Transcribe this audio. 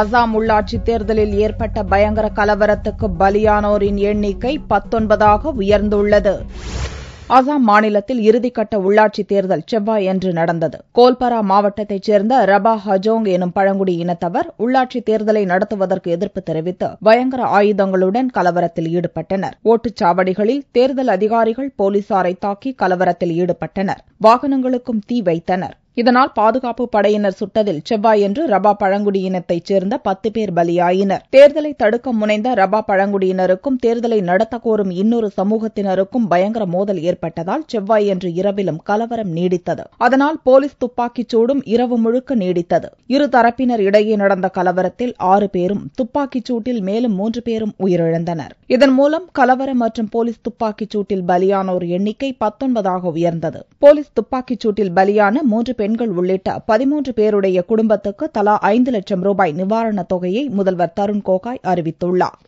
அசாம் உள்ளாட்சி தேர்தலில் ஏற்பட்ட பயங்கர கலவரத்துக்கு பலியானோரின் எண்ணிக்கை பத்தொன்பதாக உயர்ந்துள்ளது அசாம் மாநிலத்தில் இறுதிக்கட்ட உள்ளாட்சித் தேர்தல் என்று நடந்தது கோல்பரா மாவட்டத்தைச் சேர்ந்த ரபா ஹஜோங் எனும் பழங்குடி இனத்தவர் உள்ளாட்சித் தேர்தலை நடத்துவதற்கு எதிர்ப்பு தெரிவித்து பயங்கர ஆயுதங்களுடன் கலவரத்தில் ஈடுபட்டனர் ஓட்டுச்சாவடிகளில் தேர்தல் அதிகாரிகள் போலீசாரை தாக்கி கலவரத்தில் ஈடுபட்டனர் வாகனங்களுக்கும் தீ வைத்தனர் இதனால் பாதுகாப்பு படையினர் சுட்டதில் செவ்வாயன்று ரபா பழங்குடியினத்தைச் சேர்ந்த பத்து பேர் பலியாயினர் தேர்தலை தடுக்க முனைந்த ரபா பழங்குடியினருக்கும் தேர்தலை நடத்தக்கோரும் இன்னொரு சமூகத்தினருக்கும் பயங்கர மோதல் ஏற்பட்டதால் செவ்வாயன்று இரவிலும் கலவரம் நீடித்தது அதனால் போலீஸ் துப்பாக்கிச் சூடும் இரவு முழுக்க நீடித்தது இரு தரப்பினர் இடையே நடந்த கலவரத்தில் ஆறு பேரும் துப்பாக்கிச் சூட்டில் மேலும் மூன்று பேரும் உயிரிழந்தனர் இதன் மூலம் கலவரம் மற்றும் போலீஸ் துப்பாக்கிச் சூட்டில் பலியானோர் எண்ணிக்கை பத்தொன்பதாக உயர்ந்தது போலீஸ் துப்பாக்கிச் சூட்டில் பலியான மூன்று பெண்கள் உள்ளிட்ட பதிமூன்று பேருடைய குடும்பத்துக்கு தலா ஐந்து லட்சம் ரூபாய் நிவாரணத் தொகையை முதல்வர் தருண் கோகாய் அறிவித்துள்ளார்